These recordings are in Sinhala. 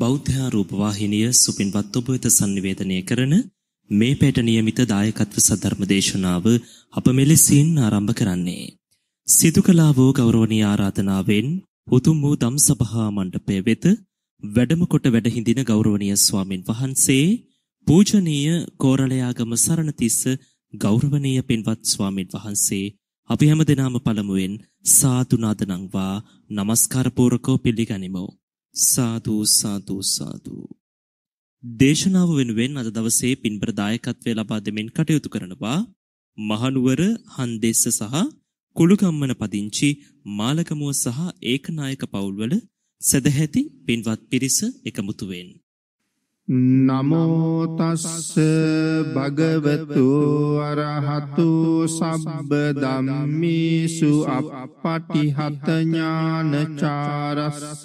බෞද්ධා රූපවාහිනිය සුපින්වත් ඔබ වෙත sannivedanaya කරන මේ පැට નિયમિત දායකත්ව සද්ධර්ම දේශනාව අප මෙලෙසින් ආරම්භ කරන්නේ සිදු කළා වූ ගෞරවනීය ආරාධනාවෙන් උතුම් වූ ධම් සභා මණ්ඩපය වෙත වැඩම කොට වැඩ හිඳින ගෞරවනීය ස්වාමින් වහන්සේ පූජනීය කෝරළයාගම සරණතිස්ස ගෞරවනීය පින්වත් ස්වාමින් වහන්සේ අපි හැමදෙනාම පළමුවෙන් සාදු නාද නංවා নমස්කාර පූර්වකව පිළිගනිමු සාදු සාදු සාදු දේශනාව වෙනුවෙන් අද දවසේ පින්බර දායකත්වය ලබා දෙමින් කටයුතු කරනවා මහනුවර හන්දේස්ස සහ කුළුගම්මන පදිංචි මාලකමුව සහ ඒකනායක පවුල්වල සදැහැති පින්වත් පිරිස එකමුතු වෙන් නමෝ තස්ස භගවතු අරහතු සබ්බ ධම්මේසු අප්පටිහත ඥානචාරස්ස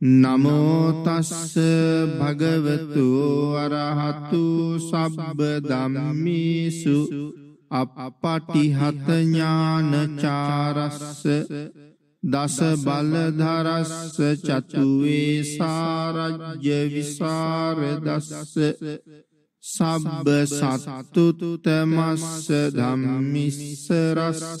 නමෝතස්ස භගවතු වරහතු සබ්බ දම්මිසු අපපටිහතඥානචාරස්ස දස බලධරස්ස චතුවේ සාරජ්‍ය විසාරදස්ස සබ්බ සත්තුතුතමස්ස ධම්මිස්සරස්ස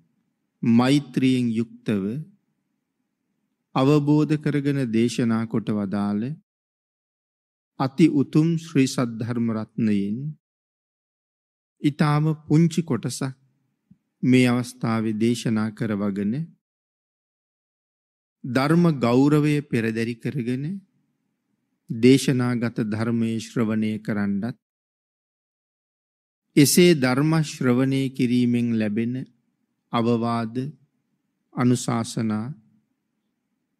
මෛත්‍රියෙන් යුක්තව අවබෝධ කරගෙන දේශනා කොට වදාළ අති උතුම් ශ්‍රී සද්ධර්ම රත්නයෙන් ඊටාම පුංචි කොටසක් මේ අවස්ථාවේ දේශනා කරවගෙන ධර්ම ගෞරවය පෙරදරි කරගෙන දේශනාගත ධර්මයේ ශ්‍රවණය කරන්නත් එසේ ධර්ම ශ්‍රවණය කිරීමෙන් ලැබෙන අවවාද අනුශාසනා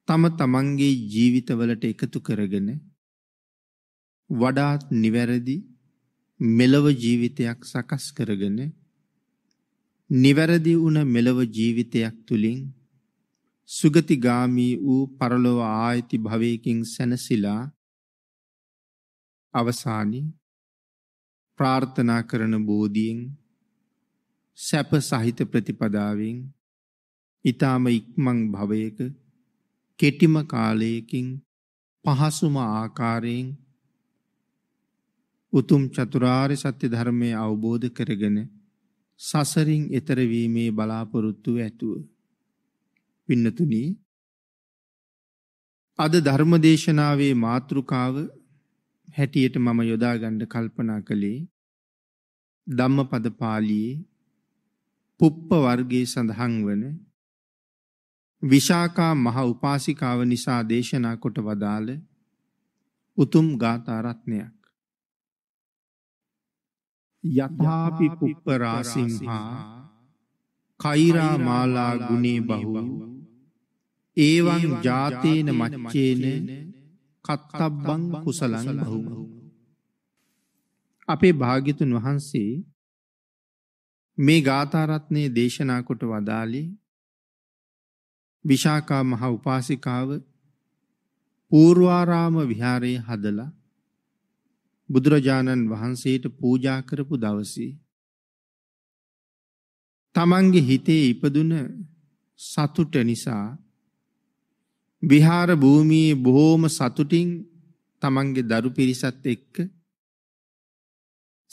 තම තමන්ගේ ජීවිතවලට එකතු කරගෙන වඩාත් නිවැරදි මෙලව ජීවිතයක් සකස් කරගෙන නිවැරදි වුණ මෙලව ජීවිතයක් තුළින් සුගතිගාමී වූ පරලොව ආයති භවයකින් සැනසිලා අවසානි ප්‍රාර්ථනා කරන බෝධියෙන් සැප සහිත ප්‍රතිපදාවෙන් ඊටාම ඉක්මන් භවයක කෙටිම කාලයකින් පහසුම ආකාරයෙන් උතුම් චතුරාර්ය සත්‍ය ධර්මය අවබෝධ කරගෙන සසරින් එතර වීමේ බලාපොරොත්තු ඇතුව පින්නතුනි අද ධර්මදේශනාවේ මාතෘකාව හැටියට මම යොදා ගන්න කල්පනා කළේ ධම්මපද පාළියේ පුප්ප වර්ගයේ සඳහන් වන විශාකා මහ උපාසිකාව නිසා දේශනා කොට වදාළ උතුම් ගාථාරත්නයක් යථාපි පුප්ප රාසිංහා කෛරා මාලා ගුණේ බහුව ඒවං ජාතේන මච්චේන කත්තබ්බං කුසලං බහුව අපේ භාග්‍යතුන් වහන්සේ මේ ගාථාරත්නය දේශනා කොට වදාළේ විශාකා මහ උපාසිකාව පූර්වාරාම විහාරයේ හදලා බුදුරජාණන් වහන්සේට පූජා කරපු දවසේ තමන්ගේ හිතේ ඉපදුන සතුට නිසා විහාර භූමියේ බොහෝම සතුටින් තමන්ගේ දරු පිරිසත් එක්ක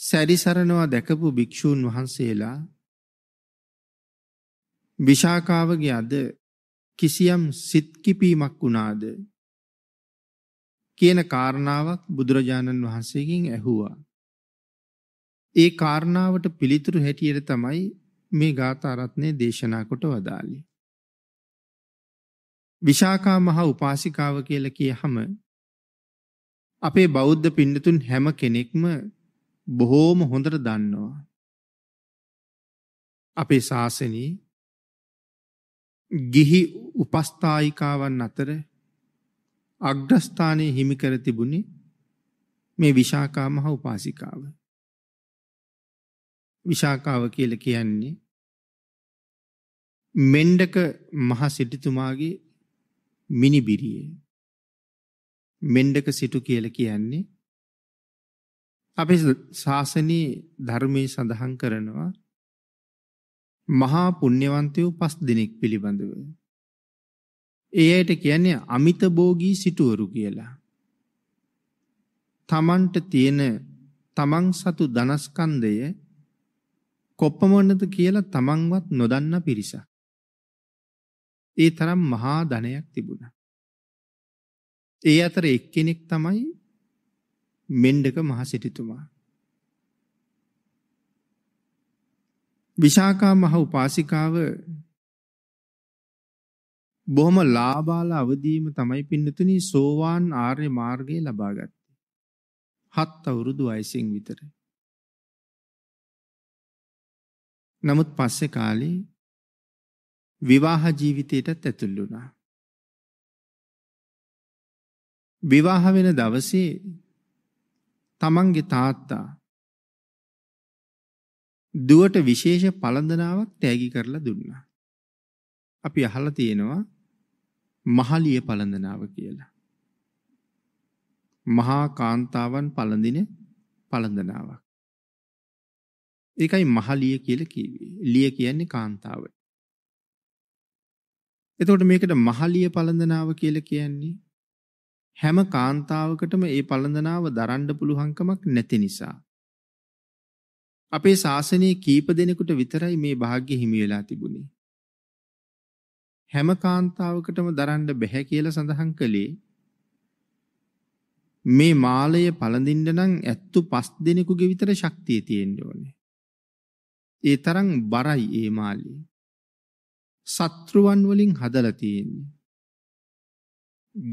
සැරිසරනවා දැකපු භික්ෂූන් වහන්සේලා විශාකාවගේ අද කිසියම් සිත්කිපීමක් වුණාද කියන කාරණාවක් බුදුරජාණන් වහන්සේගෙන් ඇහුවා. ඒ කාරණාවට පිළිතුරු හැටියට තමයි මේ ගාථාරත්නය දේශනා කොට වදාලි. විශාකා මහා උපාසිකාව කියල කියහම අපේ බෞද්ධ පින්නතුන් හැම කෙනෙක්ම බොහෝම හොඳට දන්නවා. අපේ ශාසනයේ ගිහි උපස්ථායිකාවන් අතර අග්‍රස්ථානයේ හිමි කර තිබුණේ මේ විශාකා මහ උපාසිකාව. විශාකාව කියලා කියන්නේ මෙණ්ඩක මහ සිටුතුමාගේ මිනිබිරියේ මෙණ්ඩක සිටු කියලා කියන්නේ අපේ ශාසනයේ ධර්මයේ සඳහන් කරනවා මහා පුණ්‍යවන්තයෝ පස් දිනක් පිළිබඳව. ඒ අයට කියන්නේ අමිත භෝගී සිටුවරු කියලා. තමන්ට තියෙන තමන් සතු ධනස්කන්ධය කොපමණද කියලා තමන්වත් නොදන්න පිරිසක්. ඒ තරම් මහා ධනයක් තිබුණා. ඒ අතර එක්කෙනෙක් තමයි මෙණ්ඩක මහසිටිතුමා. විශාකා මහ උපාසිකාව බොහොම ලාබාල අවදීම තමයි පින්නතුනි සෝවාන් ආර්ය මාර්ගය ලබා ගත්තේ. හත් අවුරුදු වයසින් විතර. නමුත් පස්සේ කාලේ විවාහ ජීවිතයටත් ඇතුල් වුණා. විවාහ වෙන දවසේ තමන්ගේ තාත්තා දුවට විශේෂ පළඳනාවක් තෑගි කරලා දුන්නා. අපි අහලා තියෙනවා මහලිය පළඳනාව කියලා. මහා කාන්තාවන් පළඳින පළඳනාවක්. ඒකයි මහලිය කියලා කිව්වේ. ලිය කියන්නේ කාන්තාවට. එතකොට මේකට මහලිය පළඳනාව කියලා කියන්නේ හැම කාන්තාවකටම ඒ පළඳනාව දරන්න පුළුවන්කමක් නැති නිසා අපේ ශාසනයේ කීප දෙනෙකුට විතරයි මේ වාග්ය හිමි වෙලා තිබුණේ හැම කාන්තාවකටම දරන්න බැහැ කියලා සඳහන් කළේ මේ මාලය පළඳින්න නම් ඇත්තු පස් දෙනෙකුගේ විතර ශක්තිය තියෙන්න ඕනේ. ඒ තරම් බරයි ඒ මාලේ. සත්‍රුවන් වලින් හදලා තියෙන්නේ.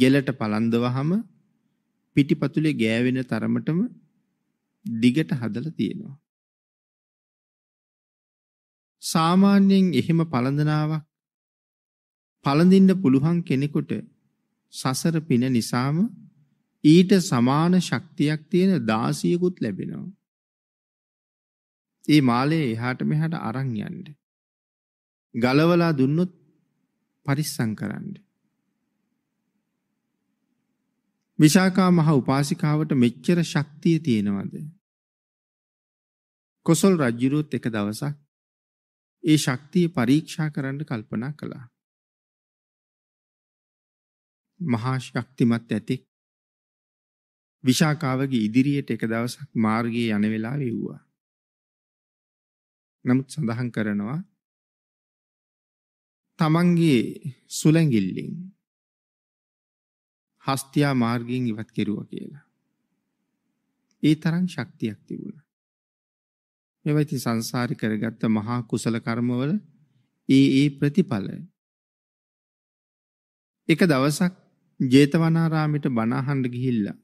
ගෙලට පලන්දවහම පිටිපතුලේ ගෑවෙන තරමටම දිගට හදලා තියෙනවා. සාමාන්‍යයෙන් එහෙම පළඳනාවක් පළඳින්න පුළුවන් කෙනෙකුට සසර පින නිසාම ඊට සමාන ශක්තියක් තියෙන 16කුත් ලැබෙනවා. ඒ මාලේ එහාට මෙහාට අරන් යන්න. ගලවලා දුන්නොත් පරිස්සම් කරන්න. විශාකා මහ උපාසිකාවට මෙච්චර ශක්තිය තියෙනවද? කොසල් රජුරුත් එක දවසක් ඒ ශක්තිය පරීක්ෂා කරන්න කල්පනා කළා. මහා ශක්තිමත් ඇතෙක් විශාකාවගේ ඉදිරියට එක දවසක් මාර්ගයේ යන වෙලාවේ වුණා. නමුත් සඳහන් කරනවා තමන්ගේ සුලැඟිල්ලෙන් හස්තියා මාර්ගයෙන් ඉවත් කෙරුවා කියලා. ඒ තරම් ශක්තියක් තිබුණා. මේවා ඉතින් සංසාරේ කරගත්ත මහා කුසල කර්මවල ඒ ඒ ප්‍රතිඵල. එක දවසක් ජේතවනාරාමයට බණ අහන්න ගිහිල්ලා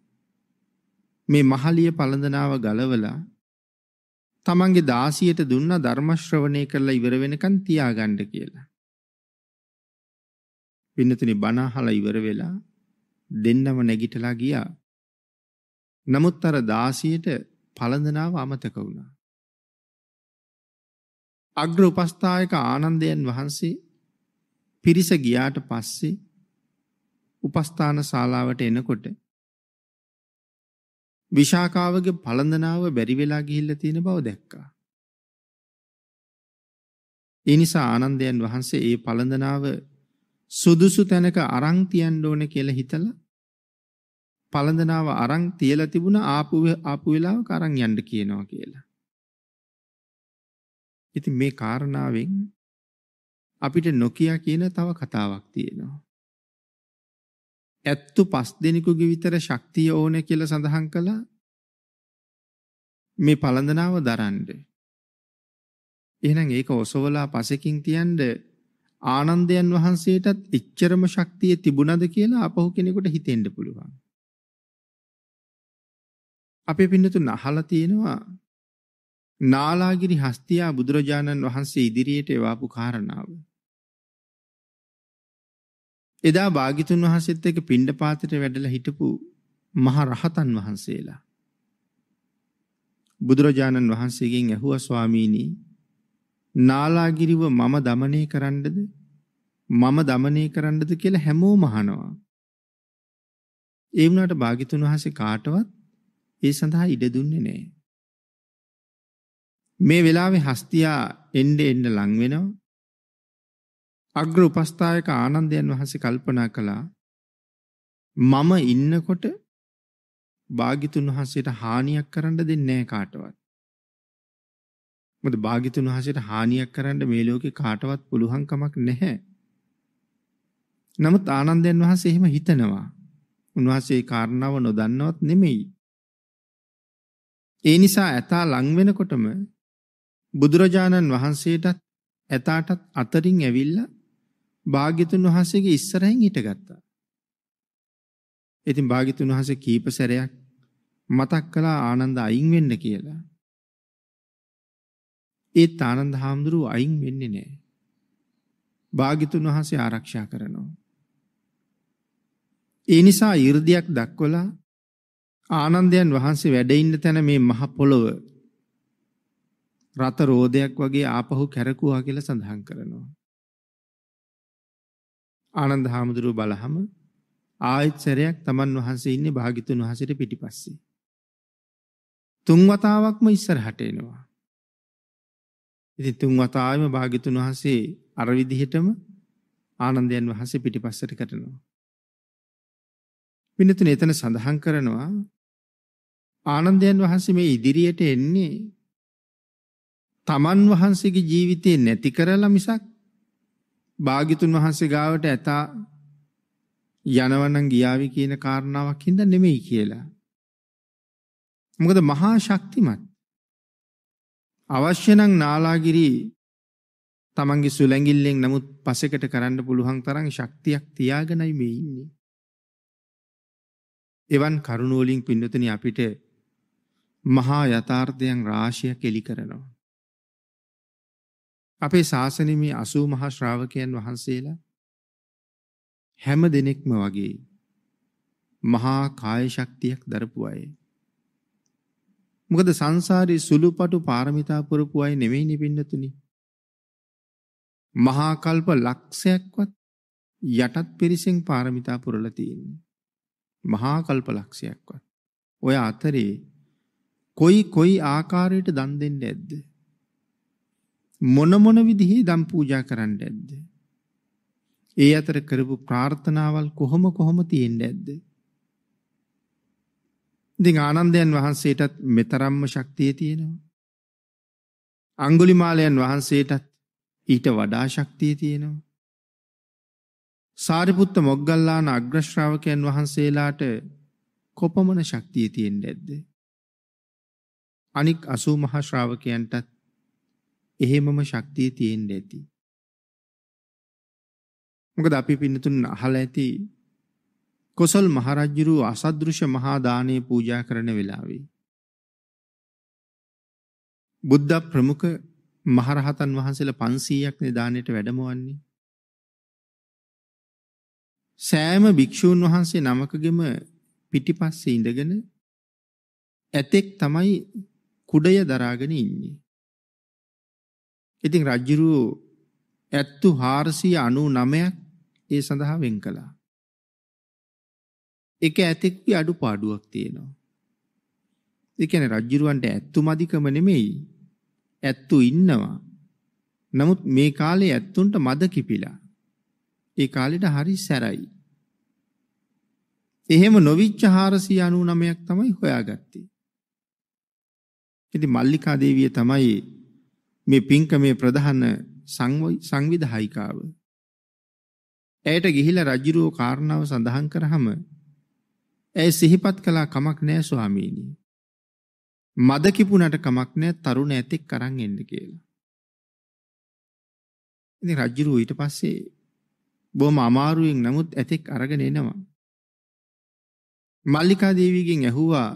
මේ මහලිය පළඳනාව ගලවලා තමන්ගේ දාසියට දුන්න ධර්ම ශ්‍රවණය කරලා ඉවර වෙනකන් තියාගන්න කියලා. වින්නතුනි බණ අහලා ඉවර වෙලා දෙන්නම නැගිටලා ගියා. නමුත් අර දාසියට පළඳනාව අමතක වුණා. අග්‍ර උපස්ථායක ආනන්දයන් වහන්සේ පිරිස ගියාට පස්සේ උපස්ථාන ශාලාවට එනකොට විශාකාවගේ පළඳනාව බැරි වෙලා ගිහිල්ලා තියෙන බව දැක්කා. ඒ නිසා ආනන්දයන් වහන්සේ ඒ පළඳනාව සුදුසු තැනක අරන් තියන්න ඕනේ කියලා හිතලා පළඳනාව අරන් තියලා තිබුණ ආපු ආපු වෙලාවක අරන් යන්න කියනවා කියලා. ඉතින් මේ කාරණාවෙන් අපිට නොකිය කියන තව කතාවක් තියෙනවා. ඇත්තු පස් දෙනෙකුගේ විතර ශක්තිය ඕනේ කියලා සඳහන් කළා මේ පළඳනාව දරන්න. එහෙනම් ඒක ඔසවලා පසෙකින් තියන්න ආනන්දයන් වහන්සේටත් එච්චරම ශක්තිය තිබුණද කියලා අපහු කෙනෙකුට හිතෙන්න පුළුවන්. අපේ පින්නතුන් අහලා තියෙනවා නාලාගිරි හස්තියා බුදුරජාණන් වහන්සේ ඉදිරියට එවාපු කාරණාව. එදා භාගිතුන් වහන්සේත් එක්ක පිණ්ඩපාතයට වැඩලා හිටපු මහ රහතන් වහන්සේලා බුදුරජාණන් වහන්සේගෙන් ඇහුවා ස්වාමීනි නාලාගිරිව මම দমনය කරන්නද මම দমনය කරන්නද කියලා හැමෝම අහනවා. ඒ වුණාට භාගිතුන් වහන්සේ කාටවත් ඒ සඳහා ඉඩ දුන්නේ නැහැ. මේ වෙලාවේ හස්තියා එන්නේ එන්න ලං වෙනවා. අග්‍ර උපස්ථායක ආනන්දයන් වහන්සේ කල්පනා කළා මම ඉන්නකොට භාග්‍යතුන් වහන්සේට හානියක් කරන්න දෙන්නේ නැහැ කාටවත්. මොකද භාග්‍යතුන් වහන්සේට හානියක් කරන්න මේ ලෝකේ කාටවත් පුළුවන් කමක් නැහැ. නමුත් ආනන්දයන් වහන්සේ එහෙම හිතනවා. උන්වහන්සේ කාරණාව නොදන්නවත් නෙමෙයි. ඒ නිසා ඇතා ලං වෙනකොටම බුදුරජාණන් වහන්සේටත් ඇතාටත් අතරින් ඇවිල්ලා භාග්‍යතුන් වහන්සේගේ ඉස්සරහින් හිටගත්තා. ඉතින් භාග්‍යතුන් වහන්සේ කීප සැරයක් මතක් කළා ආනන්ද අයින් වෙන්න කියලා. ඒත් ආනන්ද හාමුදුරුව අයින් වෙන්නේ නැහැ. භාග්‍යතුන් වහන්සේ ආරක්ෂා කරනවා. ඒ නිසා 이르දියක් දක්වලා ආනන්දයන් වහන්සේ වැඩ ඉන්න තැන මේ මහ පොළොව රත රෝදයක් වගේ ආපහු කැරකුවා කියලා සඳහන් කරනවා. ආනන්ද හාමුදුරුව බලහම ආයත් සැරයක් තමන් වහන්සේ ඉන්නේ භාගිතුන් වහන්සේට පිටිපස්සේ. තුන් වතාවක්ම ඉස්සරහට එනවා. ඉතින් තුන් වතාවෙම භාගිතුන් වහන්සේ අර විදිහටම ආනන්දයන් වහන්සේ පිටිපස්සට කරනවා. විනතුන එතන සඳහන් කරනවා ආනන්දයන් වහන්සේ මේ ඉදිරියට එන්නේ තමන් වහන්සේගේ ජීවිතේ නැති කරලා මිසක් භාග්‍යතුන් වහන්සේ ගාවට ඇතා යනවනම් ගියාවි කියන කාරණාවක් හින්දා නෙමෙයි කියලා. මොකද මහා ශක්තිමත් අවශ්‍ය නම් නාලාගිරි තමන්ගේ සුලැඟිල්ලෙන් නමුත් පසෙකට කරන්න පුළුවන් තරම් ශක්තියක් තියාගෙනයි මේ ඉන්නේ. එවන් කරුණෝලින් පින්නතනි අපිට මහා යථාර්ථයන් රාශියක් එලි කරනවා. අපේ ශාසනයේ මේ 80 මහා ශ්‍රාවකයන් වහන්සේලා හැම දිනෙකම වගේ මහා කාය ශක්තියක් දරපු අය. මොකද සංසාරේ සුළුපටු පාරමිතා පුරපු අය නෙවෙයිනේ පින්නතුනි. මහා කල්ප ලක්ෂයක්වත් යටත් පිරිසෙන් පාරමිතා පුරලා තියෙන්නේ. මහා කල්ප ලක්ෂයක්වත්. ඔය අතරේ කොයි කොයි ආකාරයට දන් දෙන්න ඇද්ද? මොන මොන විදිහේ දන් පූජා කරන්න ඇද්ද? ඒ අතර කරපු ප්‍රාර්ථනාවල් කොහොම කොහොම තියෙන්නේ ඇද්ද? ඉතින් ආනන්දයන් වහන්සේටත් මෙතරම්ම ශක්තිය තියෙනවා. අඟුලිමාලයන් වහන්සේටත් ඊට වඩා ශක්තිය තියෙනවා. සාරිපුත්ත මොග්ගල්ලාන අග්‍ර ශ්‍රාවකයන් වහන්සේලාට කොපමණ ශක්තිය තියෙන්නේ ඇද්ද? අනික් 80 මහා ශ්‍රාවකයන්ටත් එහෙමම ශක්තිය තියෙන්න ඇති. මොකද අපි පින්නතුන් අහලා ඇති කොසල් මහරජුරු අසදෘශ මහා දානේ පූජා කරන වෙලාවේ බුද්ධ ප්‍රමුඛ මහරහතන් වහන්සේලා 500ක් නේ දාණයට වැඩමවන්නේ. සෑම භික්ෂූන් වහන්සේ නමකගෙම පිටිපස්සේ ඉඳගෙන ඇතෙක් තමයි කුඩය දරාගෙන ඉන්නේ. ඉතින් රජ්ජුරුව ඇත්තු 499ක් ඒ සඳහා වෙන් කළා. ඒක ඇතෙක්ගේ අඩුපාඩුවක් තියෙනවා. ඒ කියන්නේ රජ්ජුරුවන්ට ඇත්තු මදිකම නෙමෙයි. ඇත්තු ඉන්නවා. නමුත් මේ කාලේ ඇත්තුන්ට මද කිපිලා. ඒ කාලෙට හරි සැරයි. එහෙම නොවිච්ච 499ක් තමයි හොයාගත්තේ. ඉතින් මල්ලිකා දේවිය තමයි මේ පින්කමේ ප්‍රධාන සංවිධායිකාව. ඇයට ගිහිලා රජුරෝ කාරණාව සඳහන් කරාම ඇය සිහිපත් කළා කමක් නෑ ස්වාමීනි. මද කිපුණට කමක් නෑ තරුණ ඇතෙක් කරන් එන්න කියලා. ඉතින් රජුරෝ ඊට පස්සේ බොහොම අමාරුවෙන් නමුත් ඇතෙක් අරගෙන එනවා. මල්ලිකා දේවියගෙන් ඇහුවා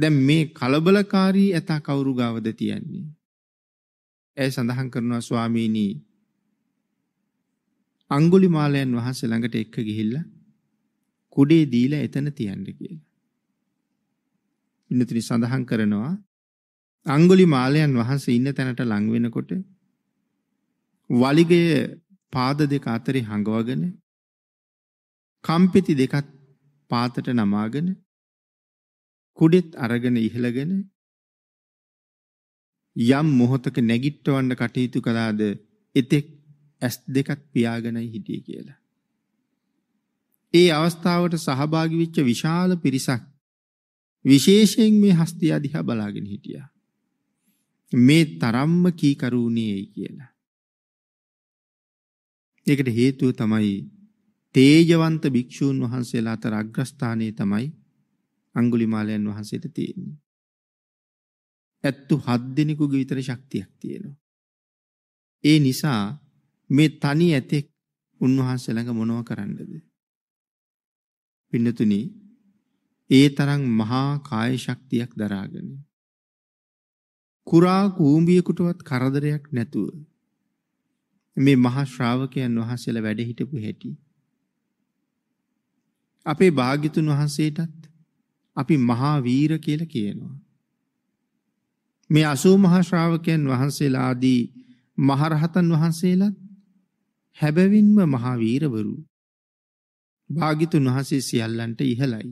දැන් මේ කලබලකාරී ඇතා කවුරු ගාවද තියන්නේ? ඇය සඳහන් කරනවා ස්වාමීනි අඟුලිමාලයන් වහන්සේ ළඟට එක්ක ගිහිල්ලා කුඩේ දීලා එතන තියන්න කියලා. ඉන්නතුනි සඳහන් කරනවා අඟුලිමාලයන් වහන්සේ ඉන්න තැනට ලං වෙනකොට වලිගය පාද දෙක අතරේ හඟවගෙන කම්පිති දෙකත් පාතට නමාගෙන කුඩෙත් අරගෙන ඉහළගෙන යම් මොහොතක නැගිට්ටවන්න කටයුතු කළාද එතෙක් ඇස් දෙකක් පියාගෙනයි හිටියේ කියලා. ඒ අවස්ථාවට සහභාගි වෙච්ච විශාල පිරිසක් විශේෂයෙන් මේ හස්තිය දිහා බලාගෙන හිටියා. මේ තරම්ම කීකරුණියේ කියලා. ඒකට හේතුව තමයි තේජවන්ත භික්ෂූන් වහන්සේලා අතර අග්‍රස්ථානයේ තමයි අඟුලිමාලයන් වහන්සේට තියෙන්නේ. ඇත්තු හත් දෙනෙකුගේ විතර ශක්තියක් තියෙනවා. ඒ නිසා මේ තනි ඇතෙක් උන්වහන්සේ ළඟ මොනව කරන්නද? පින්නතුනි ඒ තරම් මහා කාය ශක්තියක් දරාගෙන කුරා කූඹියෙකුටවත් කරදරයක් නැතුව මේ මහා ශ්‍රාවකයන් වහන්සේලා වැඩ හිටපු හැටි අපේ භාග්‍යතුන් වහන්සේටත් අපි මහා වීර කියලා කියනවා. මේ 80 මහා ශ්‍රාවකයන් වහන්සේලාදී මහරහතන් වහන්සේලා හැබවින්ම මහා වීරවරු. භාගිතුන් වහන්සේ සියල්ලන්ට ඉහළයි.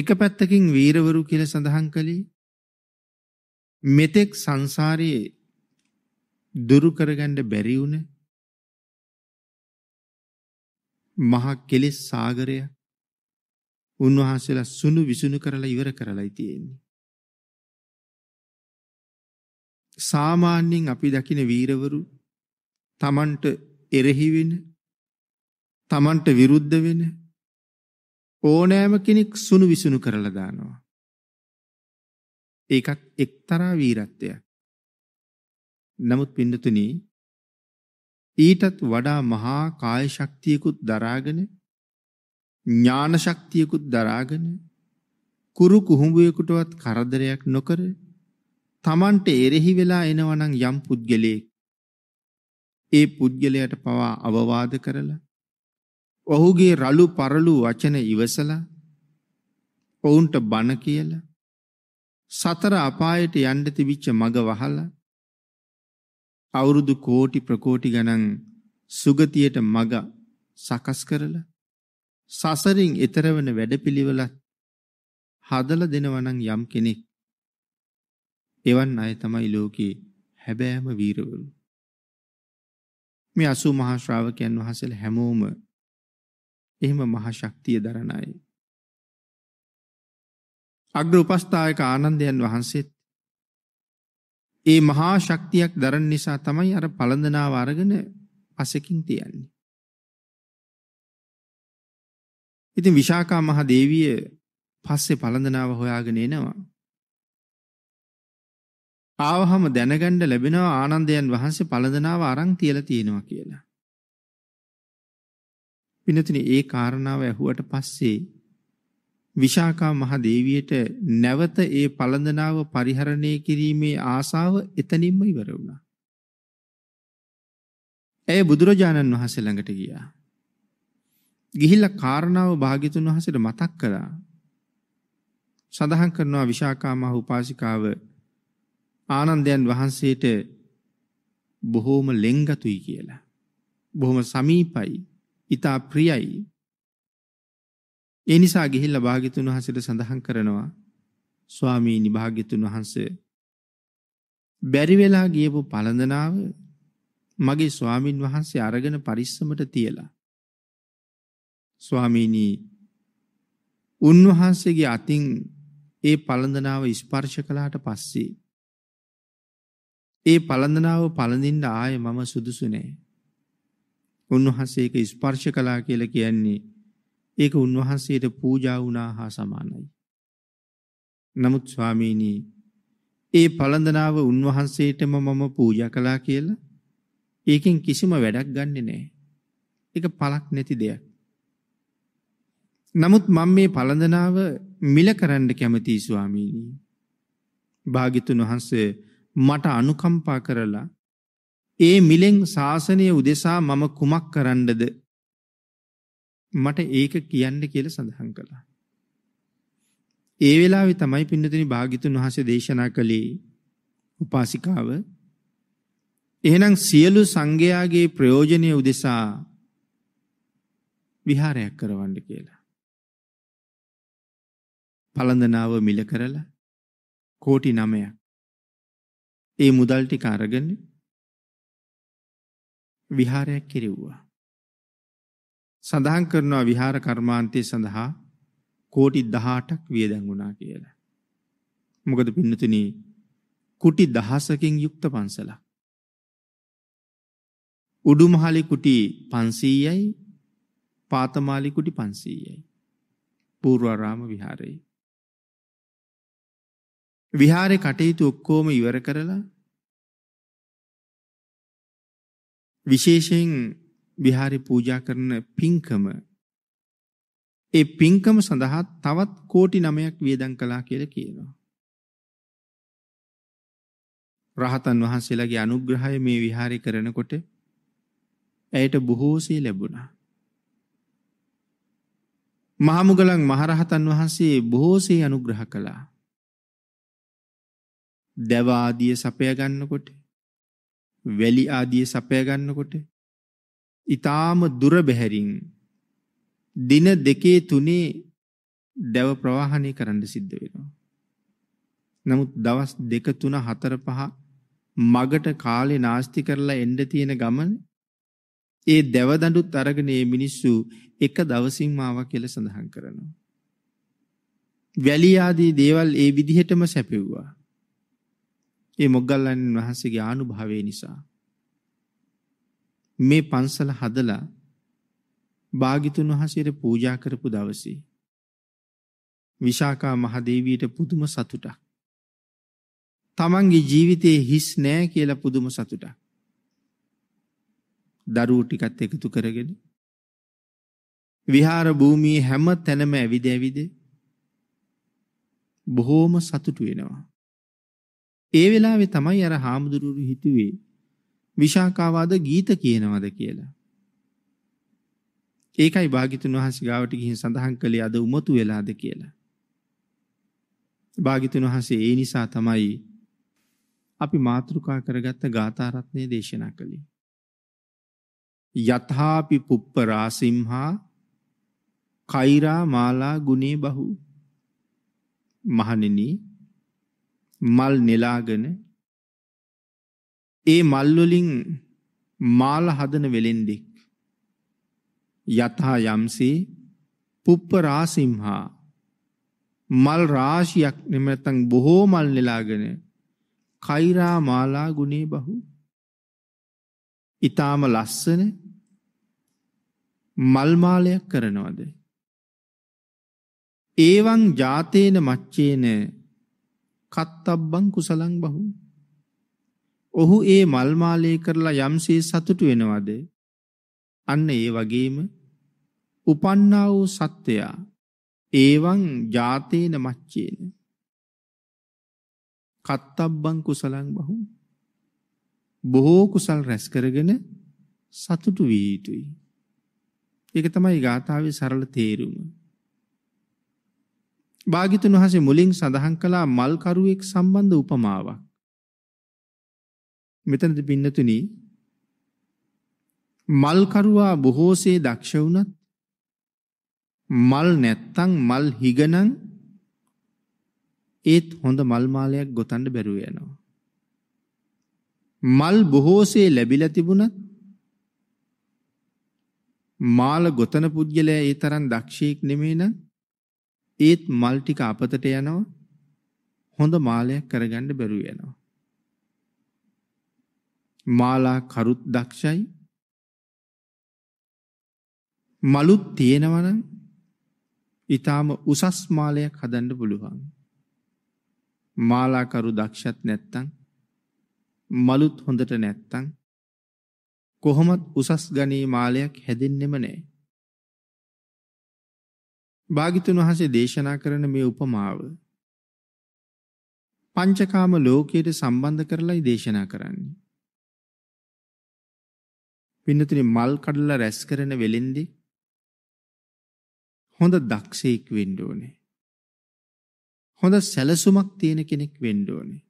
එක පැත්තකින් වීරවරු කියලා සඳහන් කළේ මෙතෙක් සංසාරයේ දුරු කරගන්න බැරි වුණ මහ කෙලෙස් සාගරයක් උන්වහන්සේලා සුණු විසුණු කරලා ඉවර කරලායි තියෙන්නේ. සාමාන්‍යයෙන් අපි දකින වීරවරු තමන්ට එරෙහි වෙන තමන්ට විරුද්ධ වෙන ඕනෑම කෙනෙක් සුණු විසුණු කරලා දානවා. ඒකත් එක්තරා වීරත්වයක්. නමුත් පින්නතුනි ඊටත් වඩා මහා කාය ශක්තියකුත් දරාගෙන ඥාන ශක්තියකුත් දරාගෙන කුරු කුහුඹුවෙකුටවත් කරදරයක් නොකර Tamanට එරෙහි වෙලා එනවනම් යම් පුද්ගලයෙක් ඒ පුද්ගලයාට පවා අවවාද කරලා ඔහුගේ රළු පරළු වචන ඉවසලා ඔවුන්ට බණ කියලා සතර අපායට යන්න තිබිච්ච මග වහලා අවුරුදු කෝටි ප්‍රකෝටි ගණන් සුගතියට මග සකස් කරලා සසරින් ඈතර වෙන වැඩපිළිවෙලක් හදලා දෙනවා නම් යම් කෙනෙක් එවන් අය තමයි ලෝකේ හැබෑම වීරවරු මේ අසූ මහා ශ්‍රාවකයන් වහන්සේලා හැමෝම එහෙම මහා ශක්තිය දරන අය අග්‍ර උපස්ථායක ආනන්දයන් වහන්සේත් ඒ මහා ශක්තියක් දරන නිසා තමයි අර පළඳනාව අරගෙන අසකින් තියන්නේ ඉතින් විශාකා මහ දේවිය පස්සේ පළඳනාව හොයාගෙන එනවා. ආවහම දැනගන්න ලැබෙනවා ආනන්දයන් වහන්සේ පළඳනාව අරන් තියලා තියෙනවා කියලා. පිනතින ඒ කාරණාව ඇහුවට පස්සේ විශාකා මහ දේවියට නැවත ඒ පළඳනාව පරිහරණය කිරීමේ ආසාව එතනින්ම ඉවර වුණා. ඇය බුදුරජාණන් වහන්සේ ළඟට ගියා. ගිහිල්ලා කාරණාව භාග්‍යතුන් වහන්සේට මතක් කළා. සඳහන් කරනවා විශාකාමහ උපාසිකාව ආනන්දයන් වහන්සේට බොහෝම ලෙන්ගතුයි කියලා. බොහොම සමීපයි, ඊතා ප්‍රියයි. ඒ නිසා ගිහිල්ලා භාග්‍යතුන් වහන්සේට සඳහන් කරනවා ස්වාමීනි භාග්‍යතුන් වහන්සේ බැරි වෙලා ගියපු පළඳනාව මගේ ස්වාමින් වහන්සේ අරගෙන පරිස්සමට තියලා ස්වාමීනී උන්වහන්සේගේ අතින් ඒ පළඳනාව ස්පර්ශ කළාට පස්සේ ඒ පළඳනාව පළඳින්න ආය මම සුදුසු නෑ. උන්වහන්සේ ඒක ස්පර්ශ කළා කියලා කියන්නේ ඒක උන්වහන්සේට පූජා වුණා හා සමානයි. නමුත් ස්වාමීනී ඒ පළඳනාව උන්වහන්සේටම මම පූජා කළා කියලා ඒකෙන් කිසිම වැඩක් ගන්නෙ නෑ. ඒක පළක් නැති දෙයක්. නමුත් මම මේ පළඳනාව මිල කරන්න කැමතියි ස්වාමීනි. භාග්‍යතුන් වහන්සේ මට අනුකම්පා කරලා ඒ මිලෙන් ශාසනය උදෙසා මම කුමක් කරන්නද මට ඒක කියන්න කියලා සඳහන් කළා. ඒ වෙලාවේ තමයි පින්නතුනි භාග්‍යතුන් වහන්සේ දේශනා කළේ උපාසිකාව එහෙනම් සියලු සංඝයාගේ ප්‍රයෝජනය උදෙසා විහාරයක් කරවන්න කියලා. පළඳනාව මිල කරලා කෝටි 9ක් ඒ මුදල් ටික අරගෙන විහාරයක් කෙරෙව්වා සඳහන් කරනවා විහාර කර්මාන්තය සඳහා කෝටි 18ක් වියදම් වුණා කියලා මොකද පින්නතුනි කුටි දහසකින් යුක්ත පන්සලක් උඩුමහලි කුටි 500යි පාතමාලි කුටි 500යි පූර්වාරාම විහාරයේ විහාරේ කටයුතු ඔක්කොම ඉවර කරලා විශේෂයෙන් විහාරේ පූජා කරන පින්කම ඒ පින්කම සඳහා තවත් කෝටි 9ක් වියදම් කළා කියලා කියනවා. රහතන් වහන්සේලාගේ අනුග්‍රහය මේ විහාරය කරනකොට ඇයට බොහෝසේ ලැබුණා. මහමුගලන් මහරහතන් වහන්සේ බොහෝසේ අනුග්‍රහ කළා. දැව ආදිය සපය ගන්නකොට වැලි ආදිය සපය ගන්නකොට ඊටාම දුර බැහැරින් දින දෙකේ තුනේ දැව ප්‍රවාහණය කරන්න සිද්ධ වෙනවා. නමුත් දවස් දෙක තුන හතර පහ මගට කාලේ නාස්ති කරලා එන්න තියෙන ගමන ඒ දැවදඬුත් අරගෙන මේ මිනිස්සු එක දවසින් මාව කියලා සඳහන් කරනවා. වැලි ආදී දේවල් ඒ විදිහටම සැපෙව්වා. ඒ මොග්ගල්ලාන වහන්සේගේ ආනුභාවය නිසා මේ පන්සල හදලා භාගිතුන් වහන්සේට පූජා කරපු දවසේ විශාකා මහදේවියට පුදුම සතුටක් තමන්ගේ ජීවිතයේ හිස් නෑ කියලා පුදුම සතුටක්. දරුවෝ ටිකත් එකතු කරගෙන විහාර භූමියේ හැම තැනම ඇවිද ඇවිද බොහෝම සතුටු වෙනවා. ඒ වෙලාවේ තමයි අර හාමුදුරුවෝ හිතුවේ විශාකාවාද ගීත කියනවද කියලා. ඒකයි භාගිතුන් වහන්සේ ගාවට ගිහින් සඳහන් කළේ අද උමතු වෙලාද කියලා. භාගිතුන් වහන්සේ ඒ නිසා තමයි අපි මාතෘකා කරගත්ත ගාථා රත්නය දේශනා කළේ. යථාපි පුප්ප රාසිම්හා කෛරා මාලා ගුණේ බහු මහණෙනි මල් නෙලාගෙන ඒ මල් වලින් මාල හදන වෙලෙන්දෙක් යතහා යම්සේ පුප්ප රාසිම්හා මල් රාශියක් නෙම නැත්නම් බොහෝ මල් නෙලාගෙන කෛරා මාලා ගුණේ බහු ඊටාම ලස්සන මල් මාලයක් කරනවද ඒවං ජාතේන මච්චේන කත්තබ්බං කුසලං බහු. ඔහු ඒ මල්මාලේ කරලා යම්සේ සතුටු වෙනවද අන්න ඒ වගේම උපන්නා වූ සත්‍යයා ඒවං ජාතේන මච්චේන කත්තබ්බං කුසලං බහු බොහෝ කුසල් රැස් කරගෙන සතුටු විය යුතුයි. ඒක තමයි ගාථාවේ සරල තේරුම. භාගිතුන් වහන්සේ මුලින් සඳහන් කළා මල් කරුවෙක් සම්බන්ධ උපමාවක්. මෙතනදී පින්නතුනි මල් කරුවා බොහෝසේ දක්ෂ වුණත් මල් නැත්තම් මල් හිගනම් ඒත් හොඳ මල් මාලයක් ගොතන්න බැරුව යනවා. මල් බොහෝසේ ලැබිලා තිබුණත් මාල ගොතන පුද්ගලයා ඒ තරම් දක්ෂයෙක් නෙමෙයි නම් ඒත් මල් ටික අපතට යනවා. හොඳ මාලයක් කරගන්න බැරුව යනවා. මාලා කරුත් දක්ෂයි. මලුත් තියෙනවනම් ඊටාම උසස් මාලයක් හදන්න පුළුවන්. මාලාකරු දක්ෂත් නැත්තම් මලුත් හොඳට නැත්තම් කොහොමත් උසස් ගණී මාලයක් හැදෙන්නෙම නෑ. භාගිතුන් වහන්සේ දේශනා කරන මේ උපමාව පංචකාම ලෝකයට සම්බන්ධ කරලයි දේශනා කරන්නේ. පින්නතුනි මල් කඩලා රැස් කරන වෙලෙන්දී හොඳ දක්ෂයෙක් වෙන්න ඕනේ. හොඳ සැලසුමක් තියෙන කෙනෙක් වෙන්න ඕනේ.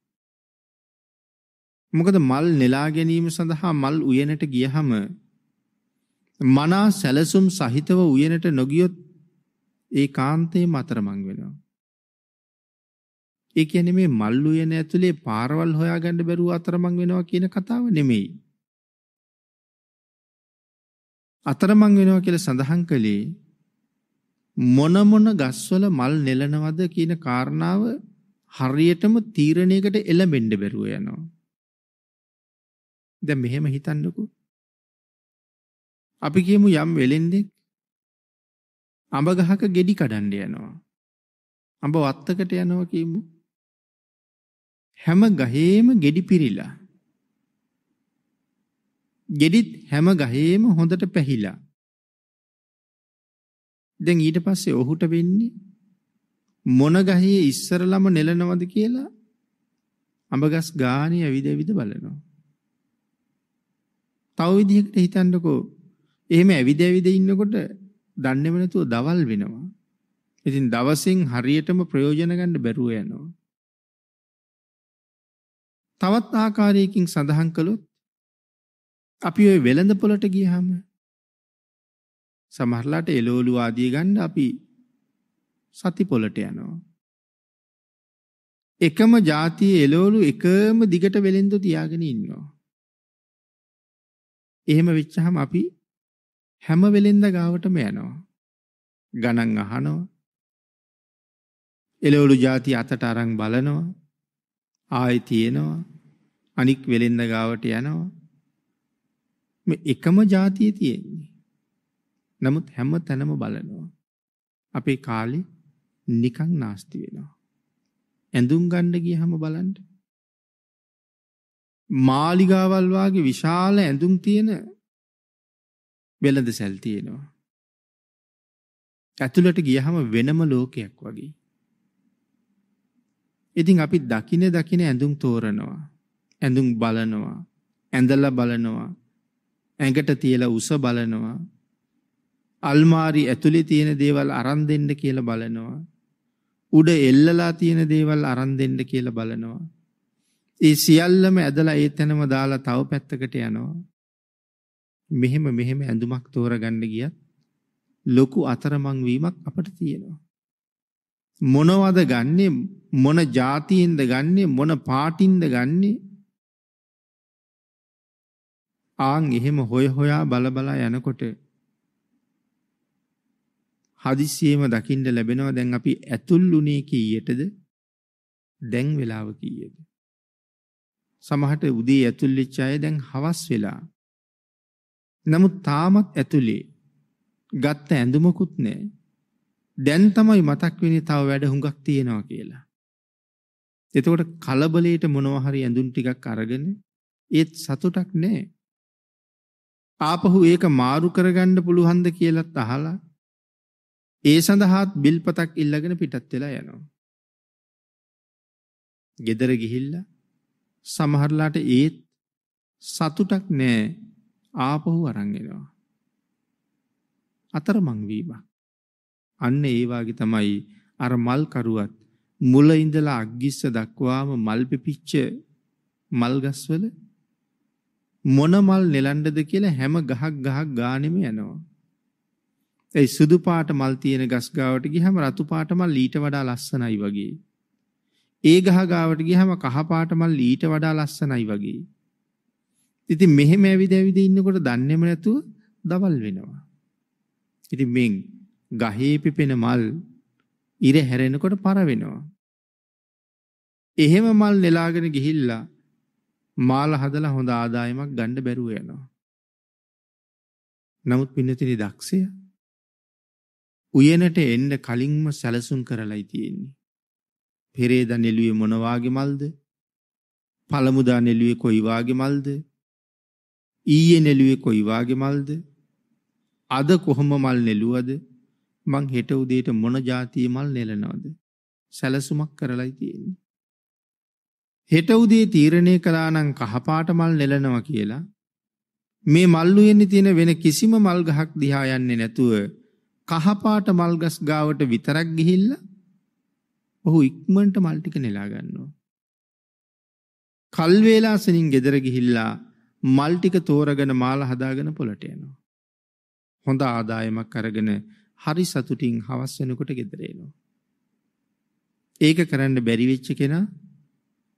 මොකද මල් නෙලා ගැනීම සඳහා මල් උයනට ගියහම මනා සැලසුම් සහිතව උයනට නොගියොත් ඒ කාන්තේම අතරමං වෙනවා. ඒ කියන්නේ මේ මල් උයන ඇතුලේ පාරවල් හොයාගන්න බැරුව අතරමං වෙනවා කියන කතාව නෙමෙයි. අතරමං වෙනවා කියලා සඳහන් කළේ මොන මොන ගස්වල මල් නෙලනවද කියන කාරණාව හරියටම තීරණයකට එළඹෙන්න බැරුව යනවා. දැන් මෙහෙම හිතන්නකෝ. අපි කියමු යම් වෙලෙන්දෙක් අඹ ගහක ගෙඩි කඩන්න යනවා. අඹ වත්තකට යනවා කියමු. හැම ගහේම ගෙඩි පිරිලා. ගෙඩිත් හැම ගහේම හොඳට පැහිලා. දැන් ඊට පස්සේ ඔහුට වෙන්නේ මොන ගහේ ඉස්සරලම නෙලනවද කියලා අඹගස් ගානේ ඇවිද ඇවිද බලනවා. තව විදිහකට හිතන්නකෝ එහෙම ඇවිද ඇවිද ඉන්නකොට දන්නේම නැතුව දවල් වෙනවා. ඉතින් දවසින් හරියටම ප්‍රයෝජන ගන්න බැරුව යනවා. තවත් ආකාරයකින් සඳහන් කළොත් අපි ওই වෙළඳ පොළට ගියහම සමහරලාට එළවලු ආදිය ගන්න අපි සති පොළට යනවා. එකම જાතියේ එළවලු එකම දිගට වෙලෙන්ද තියාගෙන ඉන්නවා. එහෙම වෙච්චහම අපි හැම වෙලෙන්ද ගාවටම යනවා. ගණන් අහනවා. එළවලු ಜಾති අතට අරන් බලනවා. ආයි තියෙනවා. අනික් වෙලෙන්ද ගාවට යනවා. මේ එකම જાතිය තියෙන්නේ. නමුත් හැම තැනම බලනවා. අපේ කාලේ නිකන් නාස්ති වෙනවා. ඇඳුම් ගන්න ගියහම බලන්න. මාලිගාවල් වාගේ විශාල ඇඳුම් තියෙන වෙළඳ සැල් තියෙනවා. ඇතුළට ගියහම වෙනම ලෝකයක් වගේ. ඉතින් අපි දකින දකින ඇඳුම් තෝරනවා. ඇඳුම් බලනවා. ඇඳලා බලනවා. ඇඟට තියලා උස බලනවා. අල්මාරි ඇතුලේ තියෙන දේවල් අරන් දෙන්න කියලා බලනවා. උඩ එල්ලලා තියෙන දේවල් අරන් දෙන්න කියලා බලනවා. ඒ සියල්ලම ඇදලා ඒ තැනම දාලා තව පැත්තකට යනවා. මෙහෙම මෙහෙම ඇඳුමක් තෝරගන්න ගියත් ලොකු අතරමං වීමක් අපට තියෙනවා. මොනවද ගන්නෙ මොන જાතියෙන්ද ගන්නෙ මොන පාටින්ද ගන්නෙ ආන් එහෙම හොය හොයා බල බලා යනකොට හදිසියෙම දකින්න ලැබෙනවා දැන් අපි ඇතුල්ුනේ කීයටද දැන් වෙලාව කීයද සමහරට උදේ ඇතුල් වෙච්ච අය දැන් හවස් වෙලා නමුත් තාමත් ඇතුලේ ගත්ත ඇඳුමකුත් නැහැ. දැන් තමයි මතක් වෙන්නේ තව වැඩ හුඟක් තියෙනවා කියලා. එතකොට කලබලයට මොනවා හරි ඇඳුම් ටිකක් අරගෙන ඒත් සතුටක් නැහැ. ආපහු ඒක මාරු කරගන්න පුළුවන්ද කියලාත් අහලා ඒ සඳහාත් බිල්පතක් ඉල්ලගෙන පිටත් වෙලා යනවා. ගෙදර ගිහිල්ලා සමහරලාට ඒත් සතුටක් නැහැ ආපහු අරන් එනවා. අතරමං වීමක්. අන්න ඒ වාගේ තමයි අර මල් කරුවත් මුල ඉඳලා අග්ගිස්ස දක්වාම මල් පිපිච්ච මල් ගස්වල මොන මල් නෙලන්නද කියලා හැම ගහක් ගහක් ගානෙම යනවා. ඒ සුදු පාට මල් තියෙන ගස් ගාවට ගියහම රතු පාට මල් ඊට වඩා ලස්සනයි වගේ. ඒ ගහ ගාවට ගියහම කහ පාට මල් ඊට වඩා ලස්සනයි වගේ. ඉතින් මෙහෙම ඇවිද ඇවිද ඉන්නකොට දන්නේම නැතුව දවල් වෙනවා. ඉතින් මෙන් ගහේ පිපෙන මල් ඉර හැරෙනකොට පර වෙනවා. එහෙම මල් නෙලාගෙන ගිහිල්ලා මාල හදලා හොඳ ආදායමක් ගන්න බැරුව යනවා. නමුත් පින්නතිරි දක්ෂය උයනට එන්න කලින්ම සැලසුම් කරලයි තියෙන්නේ. පෙරේදා නෙළුවේ මොන වාගේ මල්ද? පළමුදා නෙළුවේ කොයි වාගේ මල්ද? ඊයේ නෙළුවේ කොයි වාගේ මල්ද? අද කොහොම මල් නෙළුවද? මං හෙට උදේට මොන જાතිය මල් නෙලනවද? සැලසුමක් කරලයි තියෙන්නේ. හෙට උදේ තීරණය කළා නම් කහපාට මල් නෙලනවා කියලා මේ මල්ලු එන්නේ තියෙන වෙන කිසිම මල් ගහක් දිහා යන්නේ නැතුව කහපාට මල් ගස් ගාවට විතරක් ගිහිල්ලා ඔහු ඉක්මනට මල් ටික නෙලා ගන්නවා. කල් වේලාසනින් ගෙදර ගිහිල්ලා මල් ටික තෝරගෙන මාලා හදාගෙන පොළට යනවා. හොඳ ආදායමක් අරගෙන හරි සතුටින් හවස් වෙනකොට ගෙදර එනවා. ඒක කරන්න බැරි වෙච්ච කෙනා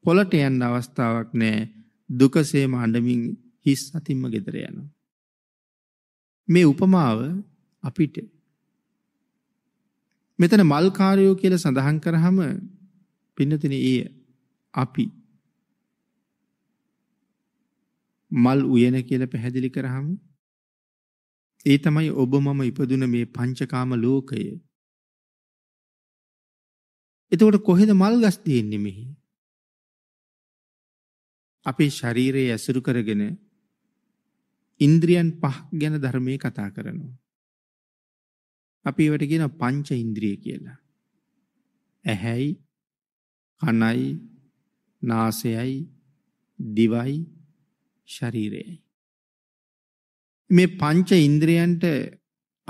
පොළට යන්න අවස්ථාවක් නැහැ. දුකසේම අඬමින් හිස් අතින්ම ගෙදර යනවා. මේ උපමාව අපිට මෙතන මල්කාරයෝ කියලා සඳහන් කරාම පින්නතින ඒ අපි මල් උයන කියලා පැහැදිලි කරාම ඒ තමයි ඔබ මම ඉපදුන මේ පංචකාම ලෝකය. එතකොට කොහෙද මල් ගස් තියෙන්නේ මෙහි? අපේ ශරීරයේ ඇසුරු කරගෙන ඉන්ද්‍රියන් පහ ගැන ධර්මයේ කතා කරනවා. අපි ඒවට කියන පංච ඉන්ද්‍රිය කියලා. ඇහැයි, කනයි, නාසයයි, දිවයි, ශරීරයයි. මේ පංච ඉන්ද්‍රයන්ට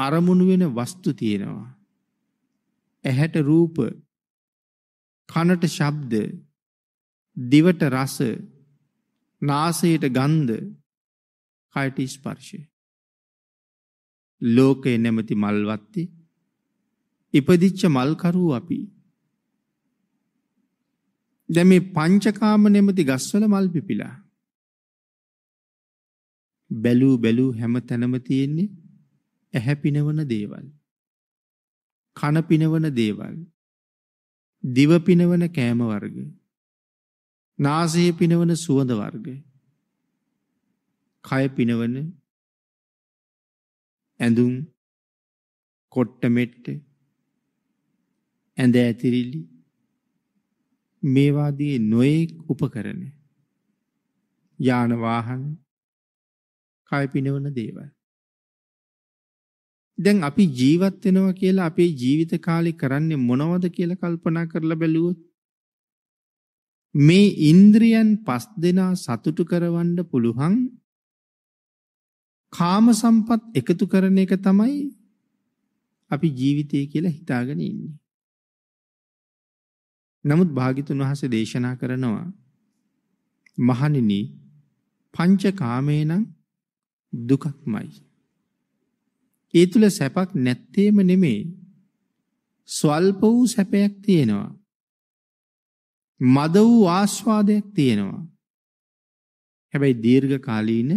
අරමුණු වෙන වස්තු තියෙනවා. ඇහැට රූප, කනට ශබ්ද, දිවට රස, නාසයට ගන්ධ, කයට ස්පර්ශය. ලෝකේ නැමැති මල්වත්ති ඉපදිච්ච මල්කරූ අපි. දැන් මේ පංචකාම නැමැති ගස්වල මල් පිපිලා බැලූ බැලූ හැම තැනම තියෙන්නේ ඇහැ පිනවන දේවල්. කන පිනවන දේවල්. දිව පිනවන කෑම වර්ග. නාසය පිනවන සුවඳ වර්ග. කය පිනවන ඇඳුම් කොට්ට මෙට්ට ඇඳ ඇතිරිලි මේවාදී නොයෙක් උපකරණ යාන වාහන කය පිනවන දේවල්. දැන් අපි ජීවත් වෙනවා කියලා අපේ ජීවිත කාලේ කරන්නේ මොනවද කියලා කල්පනා කරලා බැලුවොත් මේ ඉන්ද්‍රියන් පස් දෙනා සතුටු කරවන්න පුළුවන් කාම සම්පත් එකතු කරන එක තමයි අපි ජීවිතය කියලා හිතාගෙන ඉන්නේ. නමුත් භාග්‍යතුන් වහන්සේ දේශනා කරනවා මහණෙනි පංච කාමේ නම් දුකක්මයි. ඒ තුල සැපක් නැත්තේම නෙමේ. ස්වල්ප වූ සැපයක් තියෙනවා. මද වූ ආස්වාදයක් තියෙනවා. හැබැයි දීර්ඝ කාලීන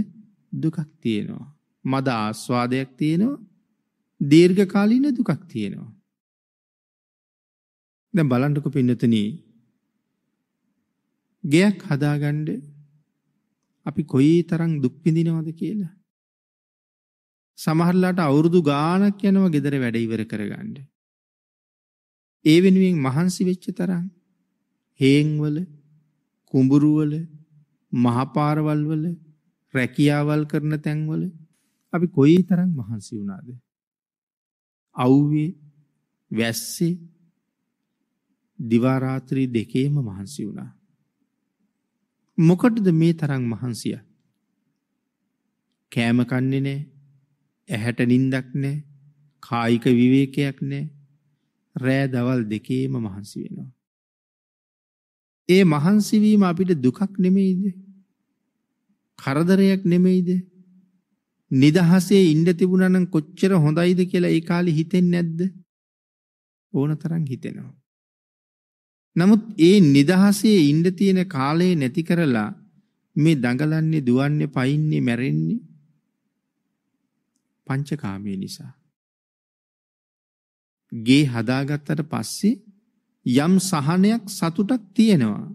දුකක් තියෙනවා. මද ආස්වාදයක් තියෙනවා. දීර්ඝ කාලීන දුකක් තියෙනවා. දැන් බලන්නකො පින්නතනි. ගයක් හදාගන්න අපි කොයි තරම් දුක් විඳිනවද කියලා. සමහරලාට අවුරුදු ගානක් යනවා gedare වැඩ ඉවර කරගන්න. ඒ වෙනුවෙන් මහන්සි වෙච්ච තරම් හේන්වල කුඹුරුවල මහපාරවල් වල රැකියාවල් කරන තැන්වල අපි කොයි තරම් මහන්සි වුණාද? අවුවේ වැස්සේ දිවා රාත්‍රී දෙකේම මහන්සි වුණා. මොකටද මේ තරම් මහන්සිය? කෑම කන්නේ නැහැ. ඇහැට නිින්දක් නැහැ. කායික විවේකයක් නැහැ. රෑ දවල් දෙකේම මහන්සි වෙනවා. ඒ මහන්සි වීම අපිට දුකක් නෙමෙයිද? කරදරයක් නෙමෙයිද? නිදහසේ ඉන්න තිබුණා නම් කොච්චර හොඳයිද කියලා ඒ කාලේ හිතෙන්නේ නැද්ද? ඕන තරම් හිතෙනවා. නමුත් ඒ නිදහසේ ඉන්න තියෙන කාලය නැති කරලා මේ දඟලන්නේ, දුවන්නේ, පයින්නේ, මැරෙන්නේ පංචකාමයේ නිසා. ගේ හදාගත්තට පස්සේ යම් සහනයක් සතුටක් තියෙනවා.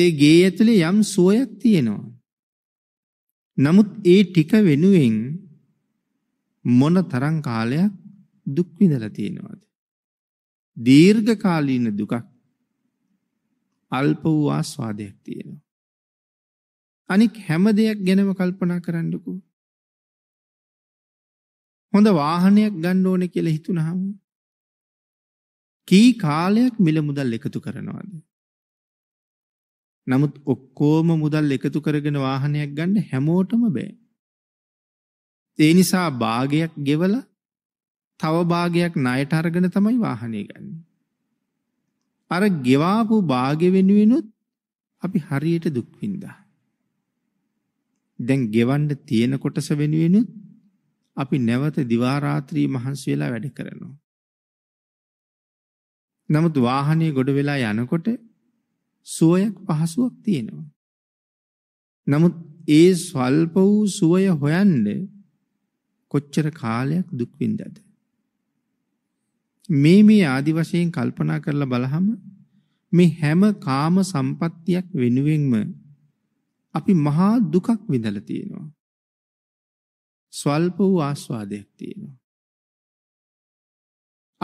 ඒ ගේ ඇතුලේ යම් සුවයක් තියෙනවා. නමුත් ඒ ටික වෙනුවෙන් මොන තරම් කාලයක් දුක් විඳලා තියෙනවද? දීර්ඝ කාලීන දුකක් අල්ප වූ ආස්වාදයක් තියෙනවා. අනික හැම දෙයක් ගැනම කල්පනා කරන්නකෝ. හොඳ වාහනයක් ගන්න ඕනේ කියලා හිතුනහම කී කාලයක් මිල මුදල් එකතු කරනවද? නමුත් ඔක්කොම මුදල් එකතු කරගෙන වාහනයක් ගන්න හැමෝටම බෑ. ඒ නිසා භාගයක් ගෙවලා තව භාගයක් ණයට අරගෙන තමයි වාහනේ ගන්න. අර ගෙවාපු භාගෙ වෙනුවෙනුත් අපි හරියට දුක් විඳා. දැන් ගෙවන්න තියෙන කොටස වෙනුවෙනුත් අපි නැවත දිවා රාත්‍රී මහන්සි වෙලා වැඩ කරනවා. නමුත් වාහනේ ගොඩ වෙලා යනකොට සුවයක් පහසුවක් තියෙනවා. නමුත් ඒ ස්වල්ප වූ සුවය හොයන්න කොච්චර කාලයක් දුක් විඳද? මේ මේ ආදි වශයෙන් කල්පනා කරලා බලහම මේ හැම කාම සම්පත්තියක් වෙනුවෙන්ම අපි මහා දුකක් විඳලා තියෙනවා. ස්වල්ප වූ ආස්වාදයක් තියෙනවා.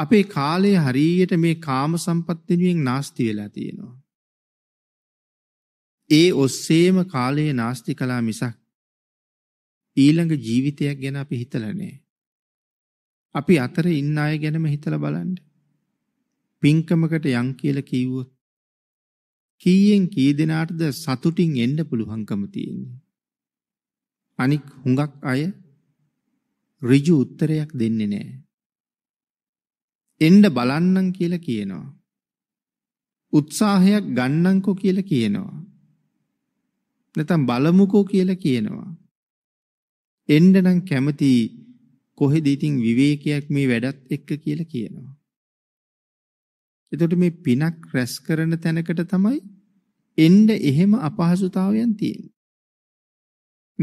අපේ කාලය හරියට මේ කාම සම්පත් වෙනුවෙන් නාස්ති වෙලා තියෙනවා. ඒ ඔස්සේම කාලය නාස්ති කළා මිසක් ඊළඟ ජීවිතයක් ගැන අපි හිතලා නැහැ. අපි අතර ඉන්න අය ගැනම හිතලා බලන්න. පින්කමකට යම් කියලා කිව්වොත් කීයෙන් කී දෙනාටද සතුටින් එන්න පුළුවන්කම තියෙන්නේ. අනික් හුඟක් අය ඍජු උත්තරයක් දෙන්නේ නැහැ. එන්න බලන්නම් කියලා කියනවා. උත්සාහයක් ගන්නම්කෝ කියලා කියනවා. නැතම් බලමුකෝ කියලා කියනවා. එන්න නම් කැමති කොහෙද ඉතින් විවේකයක් මේ වැඩත් එක්ක කියලා කියනවා. එතකොට මේ පිනක් රැස් කරන තැනකට තමයි එන්න එහෙම අපහසුතාවයන් තියෙන්නේ.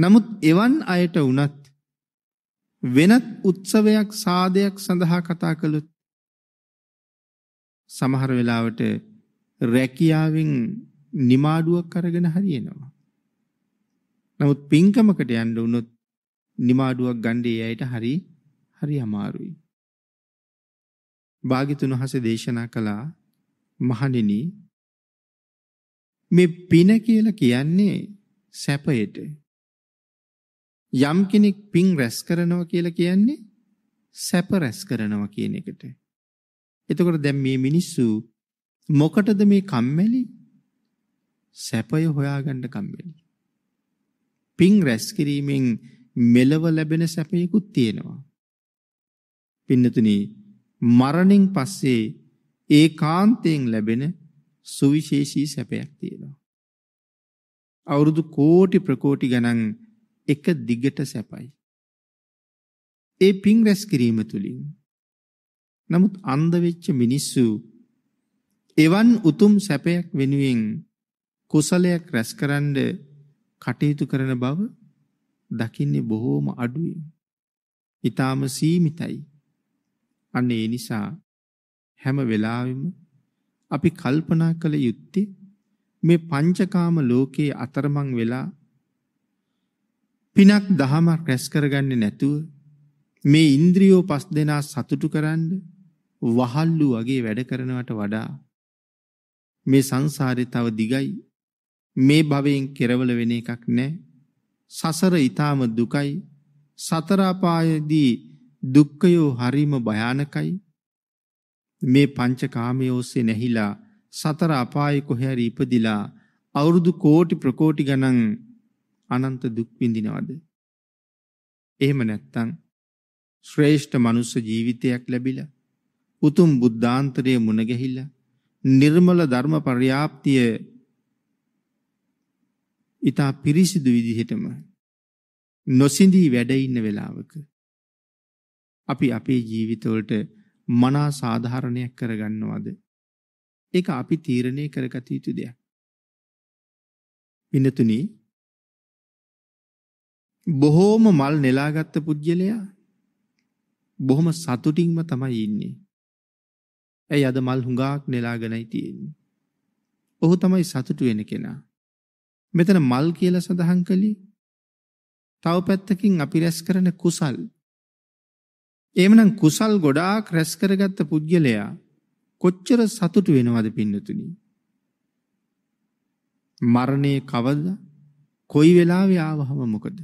නමුත් එවන් අයට වුණත් වෙනත් උත්සවයක් සාදයක් සඳහා කතා කළොත් සමහර වෙලාවට රැකියාවෙන් නිමාඩුවක් අරගෙන හරියනවා. නමුත් පින්කමකට යන්න වුණොත් නිමාඩුවක් ගන්නේ ඇයට හරි හරි අමාරුයි. භාග්‍යතුන් වහන්සේ දේශනා කළා මහණෙනි මේ පින කියලා කියන්නේ සැපයට යම් කෙනෙක් පින් රැස් කරනවා කියලා කියන්නේ සැප රැස් කරනවා කියන එකට. එතකොට දැන් මේ මිනිස්සු මොකටද මේ කම්මැලි? සැපය හොයාගන්න කම්මැලි. පින් රැස් කිරීමෙන් මෙලව ලැබෙන සැපයකුත් තියෙනවා. පින්නතුනි මරණින් පස්සේ ඒකාන්තයෙන් ලැබෙන සුවිශේෂී සැපයක් තියෙනවා. අවුරුදු කෝටි ප්‍රකෝටි ගණන් එක දිගට සැපයි. ඒ පින් රැස් කිරීම තුළින් නමුත් අන්ධ වෙච්ච මිනිස්සු එවන් උතුම් සැපයක් වෙනුවෙන් කුසලයක් රැස්කරනද කටයුතු කරන බව දකින්නේ බොහෝම අඩුයි. ඊටාම සීමිතයි. අන්න ඒ නිසා හැම වෙලාවෙම අපි කල්පනා කළ යුත්තේ මේ පංචකාම ලෝකයේ අතරමං වෙලා පිනක් දහමක් රැස් කරගන්නේ නැතුව මේ ඉන්ද්‍රියෝ පස් දෙනා සතුටු කරන්න වහල්ලු වගේ වැඩ කරනවට වඩා මේ සංසාරේ තව දිගයි මේ භවයෙන් කෙරවල වෙන එකක් නැහැ සසර ඊටාම දුකයි සතර අපායේදී දුක්ඛයෝ හරිම භයානකයි මේ පංචකාමයේ ඔස්සේ නැහිලා සතර අපායේ කොහේ හරි ඉපදිලා අවුරුදු කෝටි ප්‍රකෝටි ගණන් අනන්ත දුක් විඳිනවද? එහෙම නැත්නම් ශ්‍රේෂ්ඨ මනුස්ස ජීවිතයක් ලැබිලා උතුම් බුද්ධාන්තරයේ මුණ ගැහිලා නිර්මල ධර්ම පරියාප්තිය ඊට පිරිසිදු විදිහටම නොසිඳී වැඩ ඉන්න වෙලාවක අපි අපේ ජීවිතවලට මනා සාධාරණයක් කරගන්නවද ඒක අපි තීරණය කරගත යුතු දෙයක් විනතුණී බොහෝම මල් නෙලාගත්ත පුද්ගලයා බොහොම සතුටින්ම තමයි ඉන්නේ. ඇයි අද මල් හුඟාක් නෙලාගෙනයි තියෙන්නේ. ඔහු තමයි සතුටු වෙන කෙනා. මෙතන මල් කියලා සඳහන් කළේ තව පැත්තකින් අපි රැස් කරන කුසල්. එහෙමනම් කුසල් ගොඩාක් රැස් කරගත්ත පුද්ගලයා කොච්චර සතුටු වෙනවද පින්නතුනි? මරණය කවද? කොයි වෙලාවෙ ආවහම මොකද?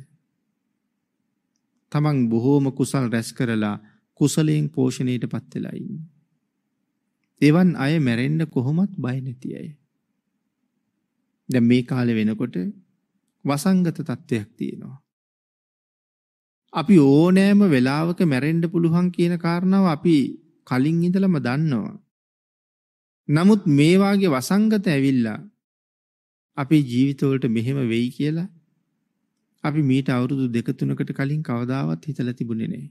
තමන් බොහෝම කුසල් රැස් කරලා කුසලයෙන් පෝෂණයට පත් වෙලා ඉන්නේ. එවන් අය මැරෙන්න කොහොමත් බය නැති අය. දැන් මේ කාලේ වෙනකොට වසංගත තත්වයක් තියෙනවා. අපි ඕනෑම වෙලාවක මැරෙන්ඩ පුළුවන් කියන කාරණාව අපි කලින් ඉඳලම දන්නවා. නමුත් මේවාගේ වසංගත ඇවිල්ලා අපේ ජීවිතවලට මෙහෙම වෙයි කියලා අපි මීට අවුරුදු දෙක තුනකට කලින් කවදාවත් හිතලා තිබුණේ නැහැ.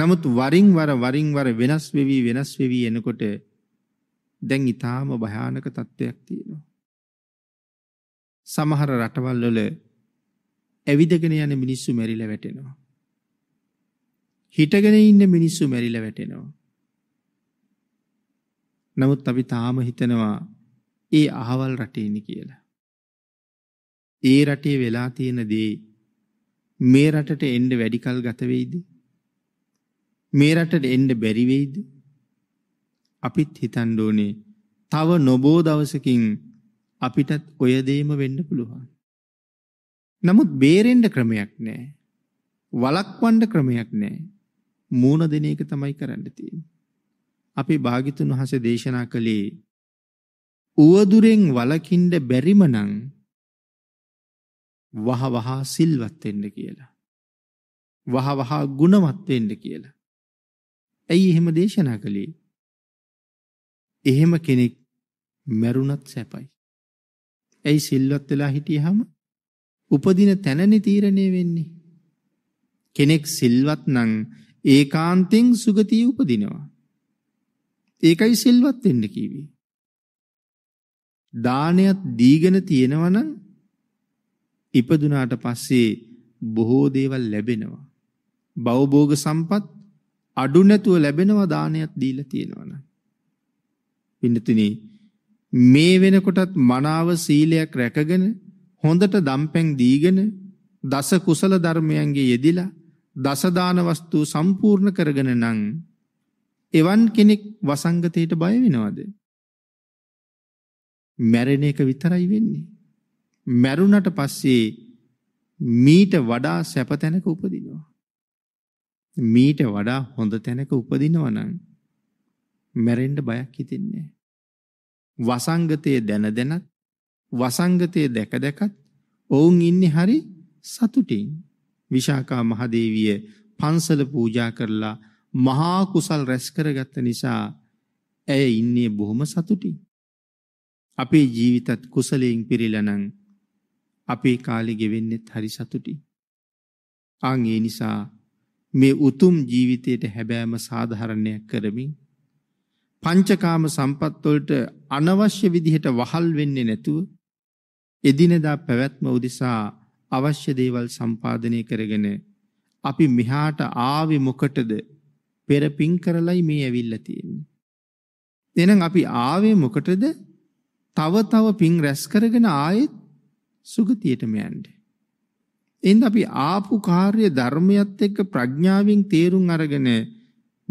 නමුත් වරින් වර වරින් වර වෙනස් වෙවි වෙනස් වෙවි එනකොට දැන් ඊටාම භයානක තත්ත්වයක් තියෙනවා. සමහර රටවල් වල ඇවිදගෙන යන මිනිස්සු මැරිලා වැටෙනවා. හිටගෙන ඉන්න මිනිස්සු මැරිලා වැටෙනවා. නමුත් අපි තාම හිතනවා ඒ අහවල් රටේ ඉන්නේ කියලා. ඒ රටේ වෙලා තියෙන දේ මේ රටට එන්න වැඩි කල් ගත වෙයිද? මේ රටට එන්න බැරි වෙයිද? අපිත් හිතන්න ඕනේ තව නොබෝ දවසකින් අපිටත් ඔය දෙයම වෙන්න පුළුවන්. නමුත් බේරෙන්න ක්‍රමයක් නැහැ. වලක්වන්න ක්‍රමයක් නැහැ. මූණ දෙන එක තමයි කරන්න තියෙන්නේ. අපේ භාග්‍යතුන් වහන්සේ දේශනා කළේ උවදුරෙන් වලකින්න බැරිම නම් වහ වහා සිල්වත් වෙන්න කියලා. වහ වහා ගුණවත් වෙන්න කියලා. ඇයි එහෙම දේශනා කළේ? එහෙම කෙනෙක් මැරුණත් සැපයි. ඇයි සිල්වත් වෙලා හිටියහම උපදින තැනනේ තීරණය වෙන්නේ. කෙනෙක් සිල්වත් නම් ඒකාන්තෙන් සුගතිය උපදිනවා. ඒකයි සිල්වත් වෙන්න කිව්වේ. දානයත් දීගෙන තියෙනවා නම් ඉපදුනාට පස්සේ බොහෝ දේවල් ලැබෙනවා. බවභෝග සම්පත් අඩු නැතුව ලැබෙනවා දානයක් දීලා තියෙනවනම්. පින්නතුනි මේ වෙනකොටත් මනාව සීලයක් රැකගෙන හොඳට දම්පැන් දීගෙන දස කුසල ධර්මයන්ගේ යෙදිලා දස දාන වස්තු සම්පූර්ණ කරගෙන නම් එවන් කෙනෙක් වසංගතයට බය වෙනවද? මැරෙන එක විතරයි වෙන්නේ. මැරුණට පස්සේ මීට වඩා සැප තැනක උපදිනවා. මීට වඩා හොඳ තැනක උපදිනවා නම් මැරෙන්න බයක් හිතෙන්නේ වසංගතයේ දැන දැනත් වසංගතයේ දැක දැකත් ඔවුන් ඉන්නේ හරි සතුටින් විශාකා මහදේවිය පන්සල පූජා කරලා මහා කුසල් රැස් කරගත්ත නිසා ඇය ඉන්නේ බොහොම සතුටින් අපේ ජීවිතත් කුසලයෙන් පිරීලා නම් අපේ කාලේ ගෙවෙන්නෙත් හරි සතුටින්. ආන් ඒ නිසා මේ උතුම් ජීවිතයට හැබෑම සාධාරණයක් කරමින් පංචකාම සම්පත් වලට අනවශ්‍ය විදිහට වහල් වෙන්නේ නැතුව එදිනදා පැවැත්ම උදෙසා අවශ්‍ය දේවල් සම්පාදනය කරගෙන අපි මෙහාට ආවේ මොකටද පෙර පිං කරලයි මේ ඇවිල්ලා තියෙන්නේ. එහෙනම් අපි ආවේ මොකටද? තව තව පිං රැස් කරගෙන ආයෙත් සුගතියටම යන්න. එහෙනම් අපි ආපු කාර්ය ධර්මයත් එක්ක ප්‍රඥාවෙන් තේරුම් අරගෙන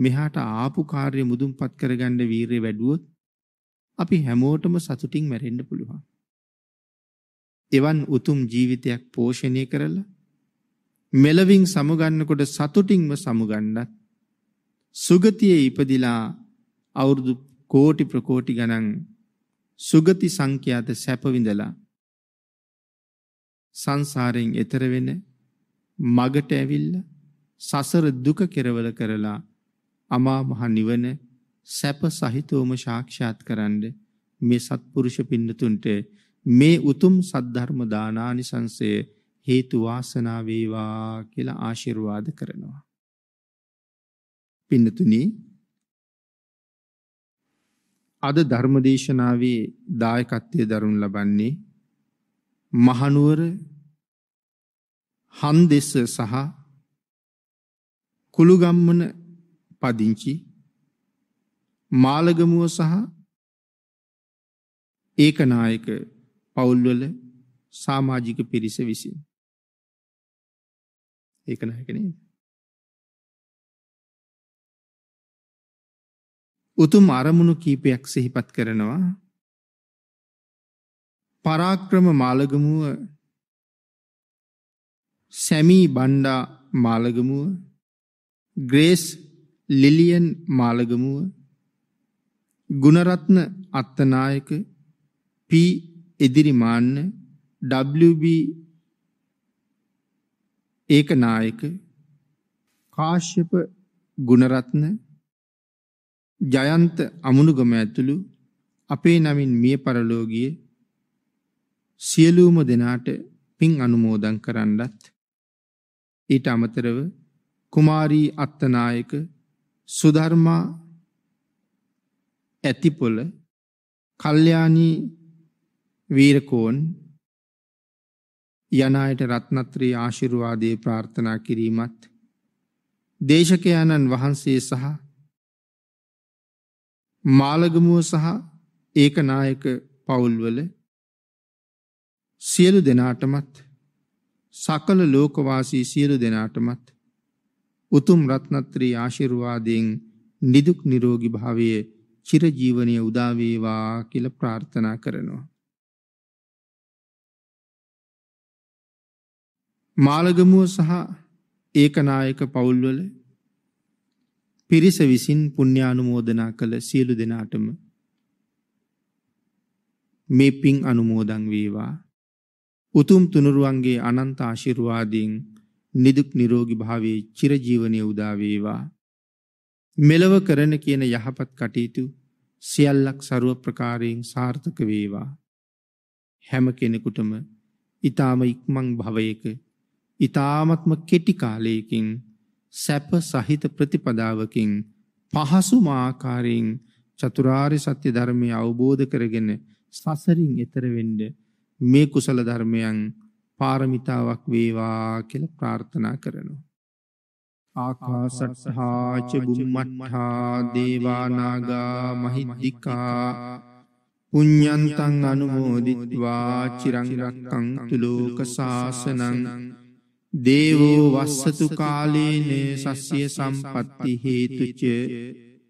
මෙහාට ආපු කාර්ය මුදුන්පත් කරගන්න වීරිය වැඩුවොත් අපි හැමෝටම සතුටින් මැරෙන්න පුළුවන්. එවන් උතුම් ජීවිතයක් පෝෂණය කරලා මෙලවින් සමුගන්නකොට සතුටින්ම සමුගන්නත් සුගතියේ ඉපදිලා අවුරුදු කෝටි ප්‍රකෝටි ගණන් සුගති සංඛ්‍යාත සැපවිඳලා සංසාරයෙන් එතර වෙන මගට ඇවිල්ලා සසර දුක කෙරවල කරලා අමා මහ නිවන සැප සහිතවම සාක්ෂාත් කරන්න මේ සත්පුරුෂ පින්නතුන්ට මේ උතුම් සද්ධර්ම දානානිසංසය හේතු වාසනා වේවා කියලා ආශිර්වාද කරනවා. පින්නතුනි අද ධර්මදේශනාවේ දායකත්වයේ දරුණු ලබන්නේ මහනුවර හන්දෙස්ස සහ කුළුගම්මන පදිංචි මාලගමුව සහ ඒකනායක පවුල්වල සාමාජික පිරිස විසින් ඒකනායක නේද උතුම් අරමුණු කීපයක් සිහිපත් කරනවා Parakrama Malagamuwa Sammy Banda Malagamuwa Grace Lilian Malagamuwa Gunaratne Attanayake P Edirimanne WB Ekanayake Kashyapa Gunaratne Jayantha Amunugama ඇතුළු අපේ නමින් මිය පරලෝගියේ සියලූම දෙනාට පින් අනුමෝදන් කරන්නත් ඊට අමතරව කුමාරී අත්තනායක සුධර්මා ඇතිපොල කල්්‍යානී වීරකෝන් යනායට රත්නත්‍රී ආශිරුවාදය ප්‍රාර්ථනා කිරීමත් දේශකයාණන් වහන්සේ සහ මාලගමුව සහ ඒකනායක පවුල්වල සියලු දෙනාටමත් සකල ලෝකවාසී සියලු දෙනාටමත් උතුම් රත්නත්‍රී ආශිර්වාදයෙන් නිදුක් නිරෝගී භාවයේ චිරජීවනයේ උදා වේවා කියලා ප්‍රාර්ථනා කරනවා. මාළගමුව සහ ඒකනායක පවුල්වල පිරිස විසින් පුණ්‍යානුමෝදනා කළ සියලු දෙනාටම මේ පින් අනුමෝදන් වේවා උතුම් තුනුරුවන්ගේ අනන්ත ආශිර්වාදයෙන් නිදුක් නිරෝගී භාවයේ චිරජීවනයේ උදා වේවා. මෙලව කරන කියන යහපත් කටයුතු සියල්ලක් ਸਰව ප්‍රකාරයෙන් සාර්ථක වේවා. හැම කෙනෙකුටම ඊ타ම ඉක්මන් භවයක ඊ타මත්ම කෙටි කාලයකින් සැප සහිත ප්‍රතිපදාවකින් පහසුම ආකාරයෙන් චතුරාර්ය සත්‍ය ධර්මය අවබෝධ කරගෙන සසරින් එතර වෙන්නේ මේ කුසල ධර්මයන් පාරමිතාවක් වේවා කියලා ප්‍රාර්ථනා කරනවා. ආකාසට්ඨා ච බුම්මට්ඨා දේවා නාග මහිද්దికා පුඤ්ඤන්තං අනුමෝදිත්වා චිරං රක්ඛන්තු ලෝක සාසනං දේවෝ වස්සතු කාලේන සස්්‍ය සම්පත්ති හේතුච